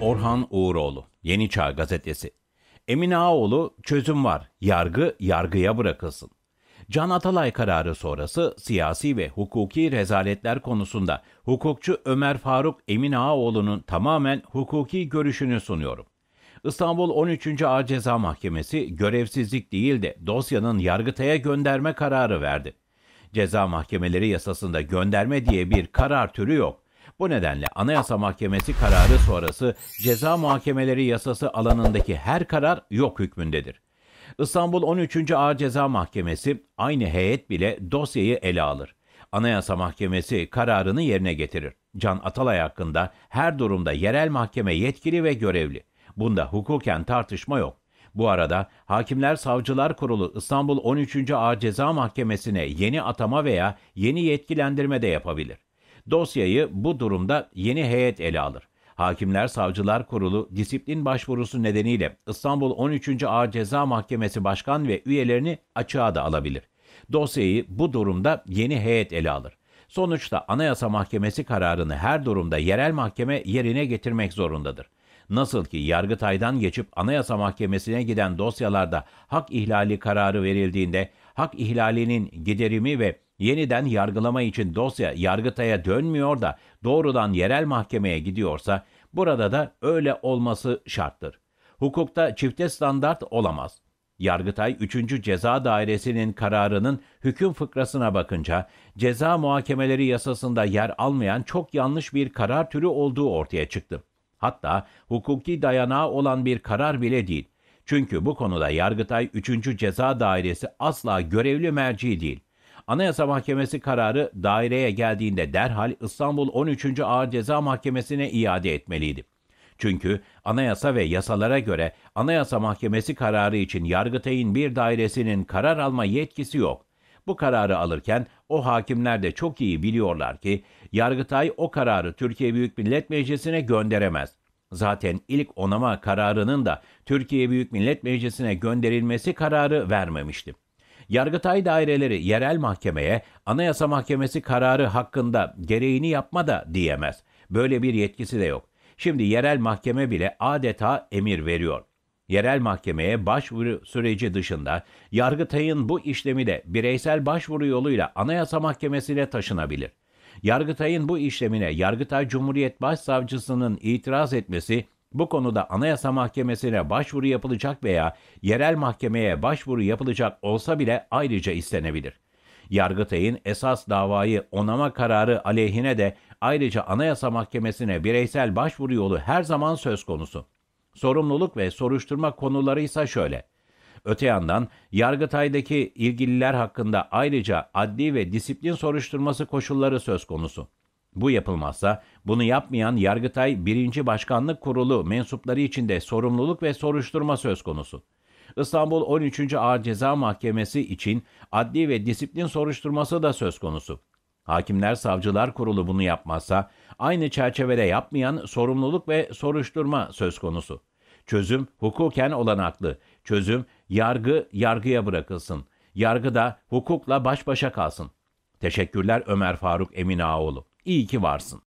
Orhan Uğuroğlu, Yeni Çağ Gazetesi. Emin Ağoğlu, çözüm var, yargı yargıya bırakılsın. Can Atalay kararı sonrası siyasi ve hukuki rezaletler konusunda hukukçu Ömer Faruk Emin Ağaoğlu'nun tamamen hukuki görüşünü sunuyorum. İstanbul 13. Ağır Ceza Mahkemesi görevsizlik değil de dosyanın Yargıtay'a gönderme kararı verdi. Ceza mahkemeleri yasasında gönderme diye bir karar türü yok. Bu nedenle Anayasa Mahkemesi kararı sonrası ceza muhakemeleri yasası alanındaki her karar yok hükmündedir. İstanbul 13. Ağır Ceza Mahkemesi aynı heyet bile dosyayı ele alır. Anayasa Mahkemesi kararını yerine getirir. Can Atalay hakkında her durumda yerel mahkeme yetkili ve görevli. Bunda hukuken tartışma yok. Bu arada Hakimler Savcılar Kurulu İstanbul 13. Ağır Ceza Mahkemesi'ne yeni atama veya yeni yetkilendirme de yapabilir. Dosyayı bu durumda yeni heyet ele alır. Hakimler Savcılar Kurulu disiplin başvurusu nedeniyle İstanbul 13. Ağır Ceza Mahkemesi Başkan ve üyelerini açığa da alabilir. Dosyayı bu durumda yeni heyet ele alır. Sonuçta Anayasa Mahkemesi kararını her durumda yerel mahkeme yerine getirmek zorundadır. Nasıl ki Yargıtay'dan geçip Anayasa Mahkemesi'ne giden dosyalarda hak ihlali kararı verildiğinde hak ihlalinin giderimi ve yeniden yargılama için dosya Yargıtay'a dönmüyor da doğrudan yerel mahkemeye gidiyorsa burada da öyle olması şarttır. Hukukta çifte standart olamaz. Yargıtay 3. Ceza Dairesi'nin kararının hüküm fıkrasına bakınca ceza muhakemeleri yasasında yer almayan çok yanlış bir karar türü olduğu ortaya çıktı. Hatta hukuki dayanağı olan bir karar bile değil. Çünkü bu konuda Yargıtay 3. Ceza Dairesi asla görevli merci değil. Anayasa Mahkemesi kararı daireye geldiğinde derhal İstanbul 13. Ağır Ceza Mahkemesi'ne iade etmeliydi. Çünkü anayasa ve yasalara göre Anayasa Mahkemesi kararı için Yargıtay'ın bir dairesinin karar alma yetkisi yok. Bu kararı alırken o hakimler de çok iyi biliyorlar ki Yargıtay o kararı Türkiye Büyük Millet Meclisi'ne gönderemez. Zaten ilk onama kararının da Türkiye Büyük Millet Meclisi'ne gönderilmesi kararı vermemişti. Yargıtay daireleri yerel mahkemeye Anayasa Mahkemesi kararı hakkında gereğini yapma da diyemez. Böyle bir yetkisi de yok. Şimdi yerel mahkeme bile adeta emir veriyor. Yerel mahkemeye başvuru süreci dışında Yargıtay'ın bu işlemi de bireysel başvuru yoluyla Anayasa Mahkemesi'ne taşınabilir. Yargıtay'ın bu işlemine Yargıtay Cumhuriyet Başsavcısının itiraz etmesi bu konuda Anayasa Mahkemesi'ne başvuru yapılacak veya yerel mahkemeye başvuru yapılacak olsa bile ayrıca istenebilir. Yargıtay'ın esas davayı onama kararı aleyhine de ayrıca Anayasa Mahkemesi'ne bireysel başvuru yolu her zaman söz konusu. Sorumluluk ve soruşturma konuları ise şöyle. Öte yandan Yargıtay'daki ilgililer hakkında ayrıca adli ve disiplin soruşturması koşulları söz konusu. Bu yapılmazsa bunu yapmayan Yargıtay 1. Başkanlık Kurulu mensupları için de sorumluluk ve soruşturma söz konusu. İstanbul 13. Ağır Ceza Mahkemesi için adli ve disiplin soruşturması da söz konusu. Hakimler Savcılar Kurulu bunu yapmazsa aynı çerçevede yapmayan sorumluluk ve soruşturma söz konusu. Çözüm hukuken olanaklı. Çözüm yargı yargıya bırakılsın. Yargı da hukukla baş başa kalsın. Teşekkürler Ömer Faruk Eminaoğlu. İyi ki varsın.